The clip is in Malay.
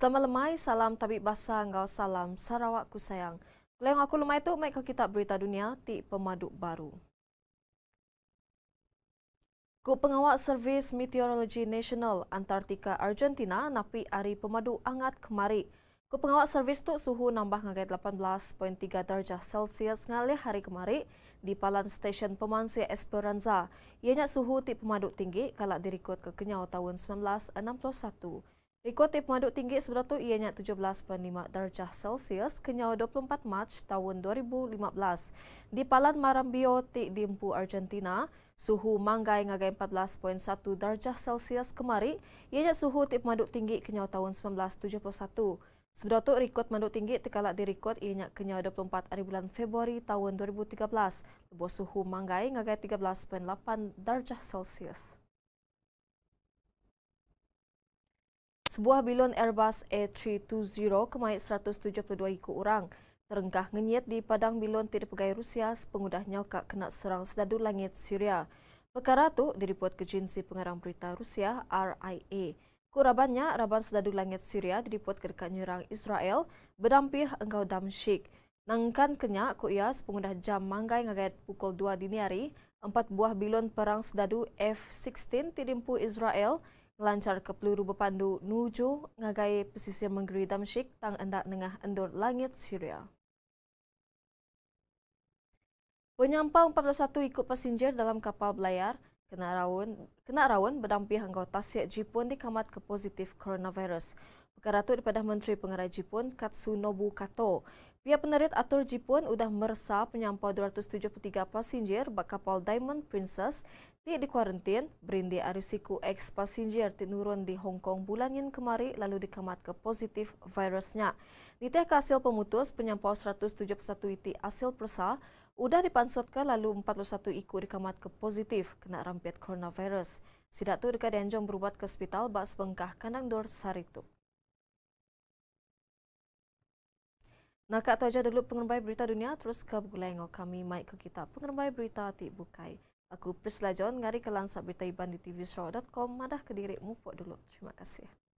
Selamat lemai, salam tabib basah, ngau salam, Sarawak ku sayang. Kelayang aku lemai tu, mai ke kitab berita dunia, ti pemaduk baru. Ku pengawak Servis Meteorologi Nasional Antartika Argentina napi hari pemadu angat kemari. Ku pengawak servis tu suhu nambah ngagai 18.3 darjah Celsius ngalih hari kemari di palan stesen pemansia Esperanza. Ianya suhu ti pemadu tinggi kalak direkod ke Kenyau tahun 1961 tip pemaduk tinggi sebelah tu ianya 17.5 darjah Celsius kenyawa 24 Mac tahun 2015. Di Palan Marambio, Tik Dimpu, Argentina, suhu manggai ngagai 14.1 darjah Celsius kemari ianya suhu tip pemaduk tinggi kenyawa tahun 1971. Sebelah tu rekod manduk tinggi terkalak di rekod ianya kenya 24 hari bulan Februari tahun 2013. Lebuh suhu manggai ngagai 13.8 darjah Celsius. Sebuah bilion Airbus A320 kemait 172 ikut orang. Terengkah ngenyit di padang bilion tidak pegawai Rusia sepengudah nyoka kena serang sedadu langit Syria. Perkara itu diriput ke jinsi pengarang berita Rusia RIA. Kurabannya, raban sedadu langit Syria diriput ke dekat nyerang Israel berdampih engkau Damsyik. Nangkan kenyak ku ia sepengudah jam manggai ngagayat pukul 2 dini hari, empat buah bilion perang sedadu F-16 tidimpu Israel lancar ke peluru berpandu nuju ngagai pesisir menggeri Damsyik tang endak nengah endur langit Syria. Penyampa 41 ikut pesinjir dalam kapal belayar kena rawan kena rawun berdampi anggota Siak Jipun dikamat ke positif coronavirus. Pengaratut daripada Menteri Pengarah Jepun Katsunobu Kato. Pihak penerit atur Jepun sudah meresa penyampau 273 pasinjir bak kapal Diamond Princess tidak di kuarantin berindi arisiku ex pasinjir ti nurun di Hong Kong bulanin kemari lalu dikemat ke positif virusnya. Di teh hasil pemutus penyampau 171 itu hasil persa sudah dipansutkan lalu 41 iku dikemat ke positif kena rampiat coronavirus. Sidak tu dekat Denjong berubat ke hospital bak sebengkah kandang dor saritu. Nakak tu aja dulu pengembai berita dunia terus ke bergulai oh, kami mai ke kita pengembai berita ti bukai. Aku Prisla John ngari ke lansak berita iban di tvsraw.com madah ke diri mupok dulu. Terima kasih.